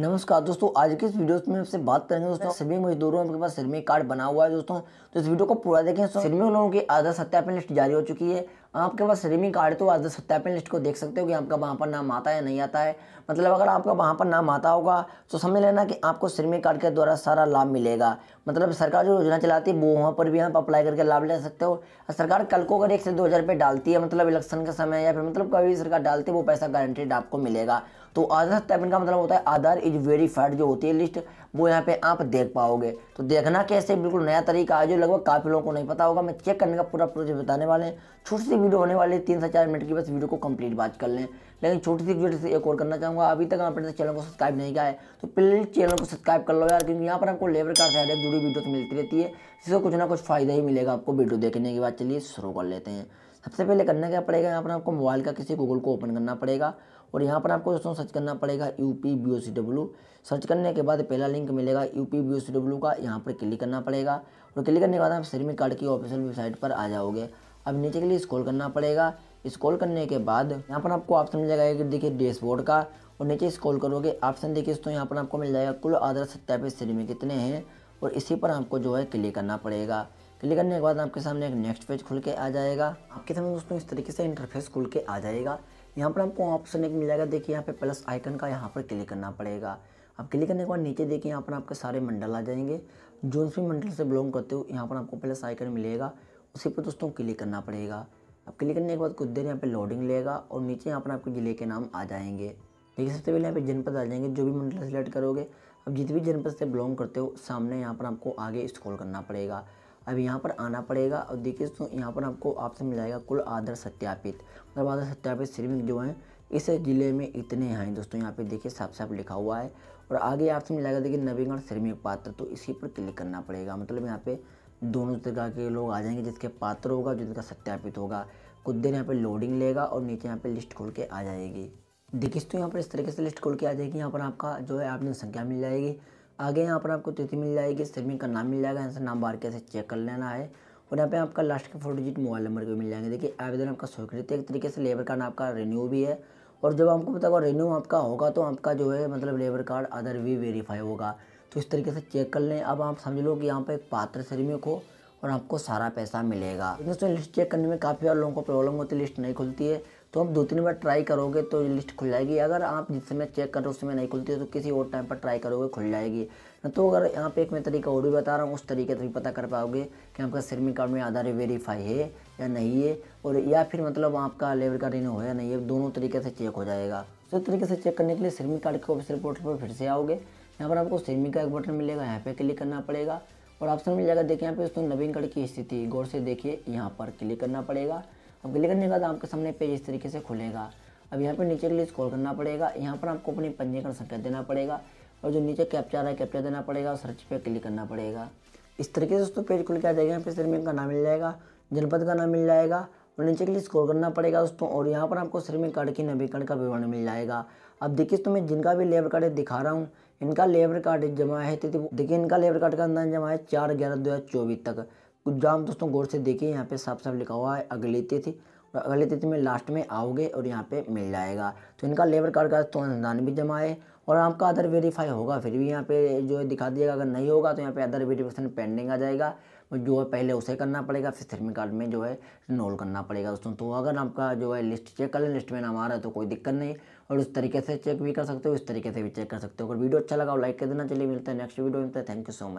नमस्कार दोस्तों आज के इस वीडियो में आपसे बात करेंगे दोस्तों सभी मजदूरों के पास श्रमिक कार्ड बना हुआ है दोस्तों तो इस वीडियो को पूरा देखें श्रमिक लोगों की आधा सत्यापन लिस्ट जारी हो चुकी है आपके पास श्रमिक कार्ड तो आधा सत्यापन लिस्ट को देख सकते हो कि आपका वहाँ पर नाम आता है नहीं आता है मतलब अगर आपका वहाँ पर नाम आता होगा तो समझ लेना कि आपको श्रमिक कार्ड के द्वारा सारा लाभ मिलेगा मतलब सरकार जो योजना चलाती है वो वहाँ पर भी आप अप्लाई करके लाभ ले सकते हो सरकार कल को अगर एक से दो हज़ार डालती है मतलब इलेक्शन का समय या फिर मतलब कभी सरकार डालती है वो पैसा गारंटेड आपको मिलेगा तो आधार सत्यापन का मतलब होता है आधार इज वेरीफाइड जो होती है लिस्ट वो यहाँ पे आप देख पाओगे तो देखना कैसे बिल्कुल नया तरीका है जो लगभग काफ़ी लोगों को नहीं पता होगा मैं चेक करने का पूरा प्रोसेस बताने वाले हैं छोटी सी वीडियो होने वाली है तीन से चार मिनट की बस वीडियो को कंप्लीट बात कर लें लेकिन छोटी सी वीडियो से एक और करना चाहूँगा अभी तक आपने चैनल को सब्सक्राइब नहीं किया है तो प्लीज़ चैनल को सब्सक्राइब कर लो यार क्योंकि यहाँ पर आपको लेबर कार्ड से हर जुड़ी वीडियो मिलती रहती है जिससे कुछ ना कुछ फ़ायदा ही मिलेगा आपको वीडियो देखने के बाद चलिए शुरू कर लेते हैं सबसे पहले करना क्या पड़ेगा यहाँ पर आपको मोबाइल का किसी गूगल को ओपन करना पड़ेगा और यहाँ पर आपको दोस्तों सर्च करना पड़ेगा U P B O C W search करने के बाद पहला लिंक मिलेगा U P B O C W का यहाँ पर क्लिक करना पड़ेगा और क्लिक करने के बाद आप श्रीमी कार्ड की ऑफिशियल वेबसाइट पर आ जाओगे अब नीचे के लिए स्क्रॉल करना पड़ेगा स्क्रॉल करने के बाद यहाँ पर आपको ऑप्शन मिल जाएगा कि देखिए डैशबोर्ड का और नीचे स्क्रॉल करोगे ऑप्शन देखिए दोस्तों यहाँ पर आपको मिल जाएगा कुल आधार सत्यापित श्रेणी कितने हैं और इसी पर आपको जो है क्लिक करना पड़ेगा क्लिक करने के बाद आपके सामने एक नेक्स्ट पेज खुल के आ जाएगा आपके सामने दोस्तों इस तरीके से इंटरफेस खुल के आ जाएगा यहाँ पर आपको ऑप्शन एक मिल जाएगा देखिए यहाँ पे प्लस आइकन का यहाँ पर क्लिक करना पड़ेगा अब क्लिक करने के बाद नीचे देखिए यहाँ पर आपके सारे मंडल आ जाएंगे जो भी मंडल से बिलोंग करते हो यहाँ पर आपको प्लस आइकन मिलेगा उसी पर दोस्तों क्लिक करना पड़ेगा अब क्लिक करने के बाद कुछ देर यहाँ पर लोडिंग लेगा और नीचे यहाँ पर आपके ज़िले के नाम आ जाएंगे देखिए सबसे पहले यहाँ पर जनपद आ जाएंगे जो भी मंडल सेलेक्ट करोगे अब जित भी जनपद से बिलोंग करते हो सामने यहाँ पर आपको आगे स्क्रॉल करना पड़ेगा अब यहाँ पर आना पड़ेगा और देखिए तो यहाँ पर आपको ऑप्शन मिल जाएगा कुल आधार सत्यापित मतलब आधार सत्यापित श्रमिक जो हैं इस ज़िले में इतने हैं दोस्तों यहाँ पे देखिए साफ साफ लिखा हुआ है और आगे आपसे मिल जाएगा देखिए नवीकरण श्रमिक पात्र तो इसी पर क्लिक करना पड़ेगा मतलब यहाँ पे दोनों तरह के लोग आ जाएंगे जिसके पात्र होगा जिनका सत्यापित होगा कुछ देर यहाँ पे लोडिंग लेगा और नीचे यहाँ पे लिस्ट खोल के आ जाएगी देखिए तो यहाँ पर इस तरीके से लिस्ट खोल के आ जाएगी यहाँ पर आपका जो है आप जनसंख्या मिल जाएगी आगे यहाँ पर आपको तिथि मिल जाएगी सर्विंग का नाम मिल जाएगा ऐसा नाम बार कैसे चेक कर लेना है और यहाँ पे आपका लास्ट के फोर डिजिट मोबाइल नंबर भी मिल जाएंगे देखिए आवेदन आपका स्वीकृत है तो एक तरीके से लेबर कार्ड आपका रिन्यू भी है और जब आपको पता होगा रिन्यू आपका होगा तो आपका जो है मतलब लेबर कार्ड अदर भी वेरीफाई होगा तो इस तरीके से चेक कर लें अब आप समझ लो कि यहाँ पर एक पात्र श्रमिक हो और आपको सारा पैसा मिलेगा दोस्तों लिस्ट चेक करने में काफ़ी और लोगों को प्रॉब्लम होती है लिस्ट नहीं खुलती है तो आप दो तीन बार ट्राई करोगे तो लिस्ट खुल जाएगी अगर आप जिस समय चेक कर रहे हो उस समय नहीं खुलती है तो किसी और टाइम पर ट्राई करोगे खुल जाएगी ना तो अगर यहाँ पे एक मैं तरीका और भी बता रहा हूँ उस तरीके से भी पता कर पाओगे कि आपका सेविंग कार्ड में आधार वेरीफाई है या नहीं है और या फिर मतलब आपका लेबर कार्ड इन्हें हो या नहीं है दोनों तरीके से चेक हो जाएगा तो तरीके से चेक करने के लिए सेविंग कार्ड के ऑफिस पोर्टल पर फिर से आओगे यहाँ पर आपको सेविंग का एक बटन मिलेगा यहाँ पर क्लिक करना पड़ेगा और ऑप्शन मिल जाएगा देखिए यहाँ पे दोस्तों नवीनगढ़ की स्थिति गौर से देखिए यहाँ पर क्लिक करना पड़ेगा अब क्लिक करने के बाद आपके सामने पेज इस तरीके से खुलेगा अब यहाँ पर नीचे के लिए स्क्रॉल करना पड़ेगा यहाँ पर आपको अपनी पंजीकरण संख्या देना पड़ेगा और जो नीचे कैप्चा है कैप्चा देना पड़ेगा और सर्च पर क्लिक करना पड़ेगा इस तरीके से दोस्तों पेज खुल के आ जाएगा यहाँ पे सर में नाम मिल जाएगा जनपद का नाम मिल जाएगा और नीचे के लिए स्क्रोल करना पड़ेगा दोस्तों और यहाँ पर आपको श्रमिक कार्ड की नवीकरण का विवरण मिल जाएगा अब देखिए तो मैं जिनका भी लेबर कार्ड दिखा रहा हूँ इनका लेबर कार्ड जमा है तो देखिए इनका लेबर कार्ड का अंदर जमा है चार ग्यारह दो हज़ार चौबीस तक कुछ जाम दोस्तों गौर से देखिए यहाँ पे साफ साफ लिखा हुआ है अगली तिथि और अगले तिथि में लास्ट में आओगे और यहाँ पे मिल जाएगा तो इनका लेबर कार्ड का तो अनुदान भी जमा है और आपका अदर वेरीफाई होगा फिर भी यहाँ पे जो दिखा दिएगा अगर नहीं होगा तो यहाँ पे अदर वेरीफिकेशन पेंडिंग आ जाएगा जो है पहले उसे करना पड़ेगा फिर श्रमिक कार्ड में जो है नोल करना पड़ेगा दोस्तों तो अगर आपका जो है लिस्ट चेक कर लिस्ट में नाम आ रहा है तो कोई दिक्कत नहीं और उस तरीके से चेक भी कर सकते हो इस तरीके से भी चेक कर सकते हो अगर वीडियो अच्छा लगा लाइक कर देना चलिए मिलता है नेक्स्ट वीडियो में थैंक यू सो मच